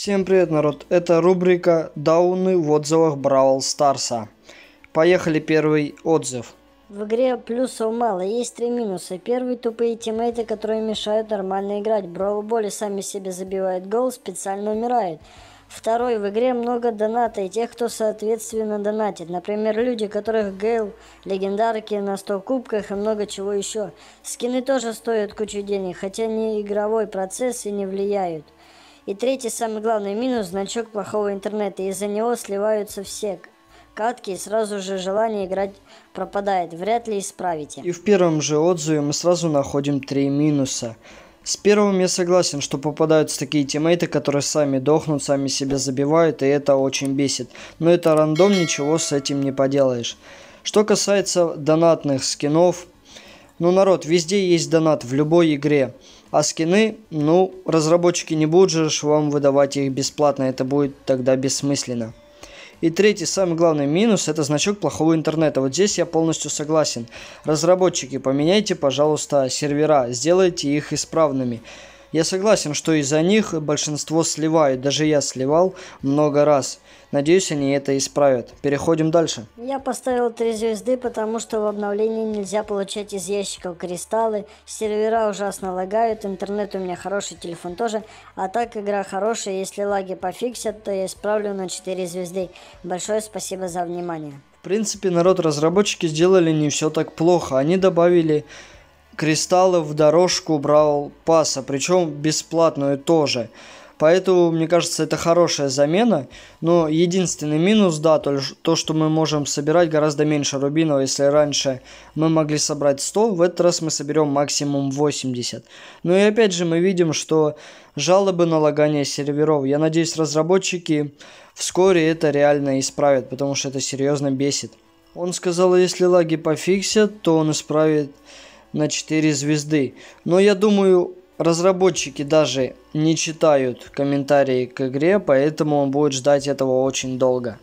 Всем привет, народ! Это рубрика «Дауны в отзывах Бравл Старса». Поехали, первый отзыв. В игре плюсов мало, есть три минуса. Первый – тупые тиммейты, которые мешают нормально играть. Бравл Боли сами себе забивают гол, специально умирает. Второй, в игре много доната и тех, кто соответственно донатит. Например, люди, которых Гейл, легендарки на 100 кубках и много чего еще. Скины тоже стоят кучу денег, хотя не игровой процесс и не влияют. И третий, самый главный минус – значок плохого интернета. Из-за него сливаются все катки, и сразу же желание играть пропадает. Вряд ли исправите. И в первом же отзыве мы сразу находим три минуса. С первым я согласен, что попадаются такие тиммейты, которые сами дохнут, сами себя забивают, и это очень бесит. Но это рандом, ничего с этим не поделаешь. Что касается донатных скинов, ну, народ, везде есть донат в любой игре. А скины, ну, разработчики не будут же вам выдавать их бесплатно, это будет тогда бессмысленно. И третий, самый главный минус, это значок плохого интернета. Вот здесь я полностью согласен. Разработчики, поменяйте, пожалуйста, сервера, сделайте их исправными. Я согласен, что из-за них большинство сливает, даже я сливал много раз. Надеюсь, они это исправят. Переходим дальше. Я поставил три звезды, потому что в обновлении нельзя получать из ящиков кристаллы, сервера ужасно лагают, интернет у меня хороший, телефон тоже, а так игра хорошая, если лаги пофиксят, то я исправлю на 4 звезды. Большое спасибо за внимание. В принципе, народ разработчики сделали не все так плохо. Они добавили кристаллы в дорожку брал паса, причем бесплатную тоже. Поэтому, мне кажется, это хорошая замена. Но единственный минус, да, то, что мы можем собирать гораздо меньше рубинов. Если раньше мы могли собрать 100, в этот раз мы соберем максимум 80. Ну и опять же мы видим, что жалобы на лагание серверов. Я надеюсь, разработчики вскоре это реально исправят, потому что это серьезно бесит. Он сказал, если лаги пофиксят, то он исправит на 4 звезды. Но я думаю, разработчики даже не читают комментарии к игре, поэтому он будет ждать этого очень долго.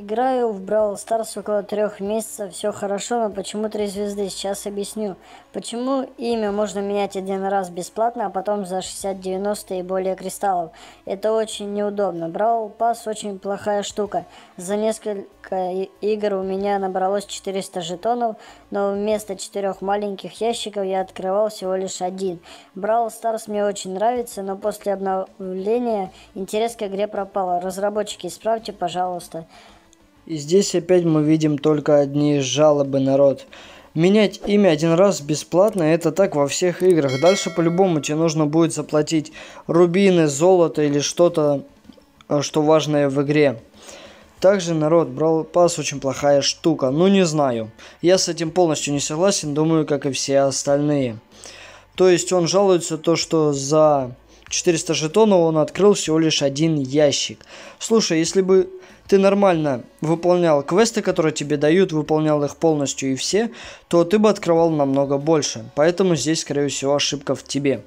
Играю в Brawl Stars около трех месяцев, все хорошо, но почему три звезды? Сейчас объясню. Почему имя можно менять один раз бесплатно, а потом за 60-90 и более кристаллов? Это очень неудобно. Brawl Pass очень плохая штука. За несколько игр у меня набралось 400 жетонов, но вместо четырех маленьких ящиков я открывал всего лишь один. Brawl Stars мне очень нравится, но после обновления интерес к игре пропал. Разработчики, исправьте, пожалуйста. И здесь опять мы видим только одни жалобы народ. Менять имя один раз бесплатно, это так во всех играх. Дальше по-любому тебе нужно будет заплатить рубины, золото или что-то, э, что важное в игре. Также, народ, брал пас очень плохая штука. Ну, не знаю. Я с этим полностью не согласен, думаю, как и все остальные. То есть он жалуется то, что за 400 жетонов он открыл всего лишь один ящик. Слушай, если бы ты нормально выполнял квесты, которые тебе дают, выполнял их полностью и все, то ты бы открывал намного больше. Поэтому здесь, скорее всего, ошибка в тебе.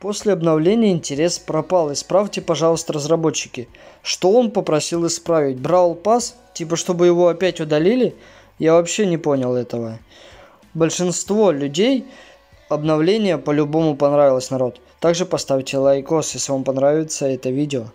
После обновления интерес пропал. Исправьте, пожалуйста, разработчики. Что он попросил исправить? Брал пас? Типа, чтобы его опять удалили? Я вообще не понял этого. Большинство людей обновление по-любому понравилось, народ. Также поставьте лайкос, если вам понравится это видео.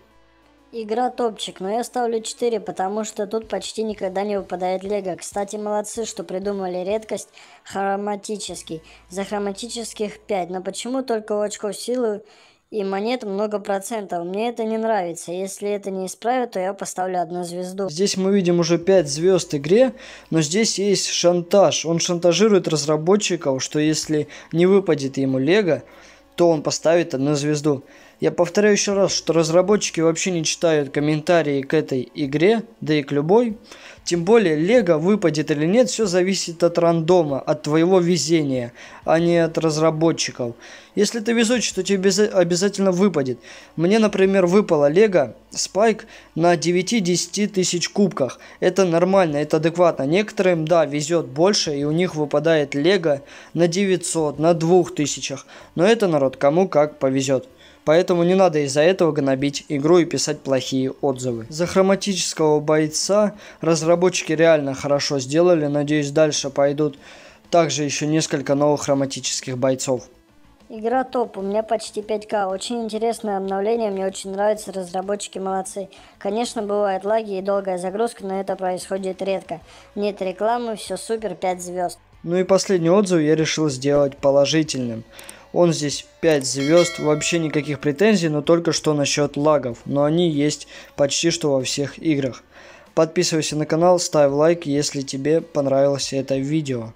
Игра топчик, но я ставлю 4, потому что тут почти никогда не выпадает лего. Кстати, молодцы, что придумали редкость хроматический. За хроматических 5, но почему только у очков силы и монет много процентов. Мне это не нравится. Если это не исправят, то я поставлю одну звезду. Здесь мы видим уже 5 звезд игре, но здесь есть шантаж. Он шантажирует разработчиков, что если не выпадет ему лего, то он поставит одну звезду. Я повторяю еще раз, что разработчики вообще не читают комментарии к этой игре, да и к любой. Тем более, Лего выпадет или нет, все зависит от рандома, от твоего везения, а не от разработчиков. Если ты везучий, то тебе обязательно выпадет. Мне, например, выпало Лего Спайк на 9-10 тысяч кубках. Это нормально, это адекватно. Некоторым, да, везет больше, и у них выпадает Лего на 900, на 2000. Но это, народ, кому как повезет. Поэтому не надо из-за этого гнобить игру и писать плохие отзывы. За хроматического бойца разработчики реально хорошо сделали. Надеюсь, дальше пойдут также еще несколько новых хроматических бойцов. Игра топ, у меня почти 5К. Очень интересное обновление, мне очень нравится, разработчики молодцы. Конечно, бывают лаги и долгая загрузка, но это происходит редко. Нет рекламы, все супер, 5 звезд. Ну и последний отзыв я решил сделать положительным. Он здесь 5 звезд, вообще никаких претензий, но только что насчет лагов. Но они есть почти что во всех играх. Подписывайся на канал, ставь лайк, если тебе понравилось это видео.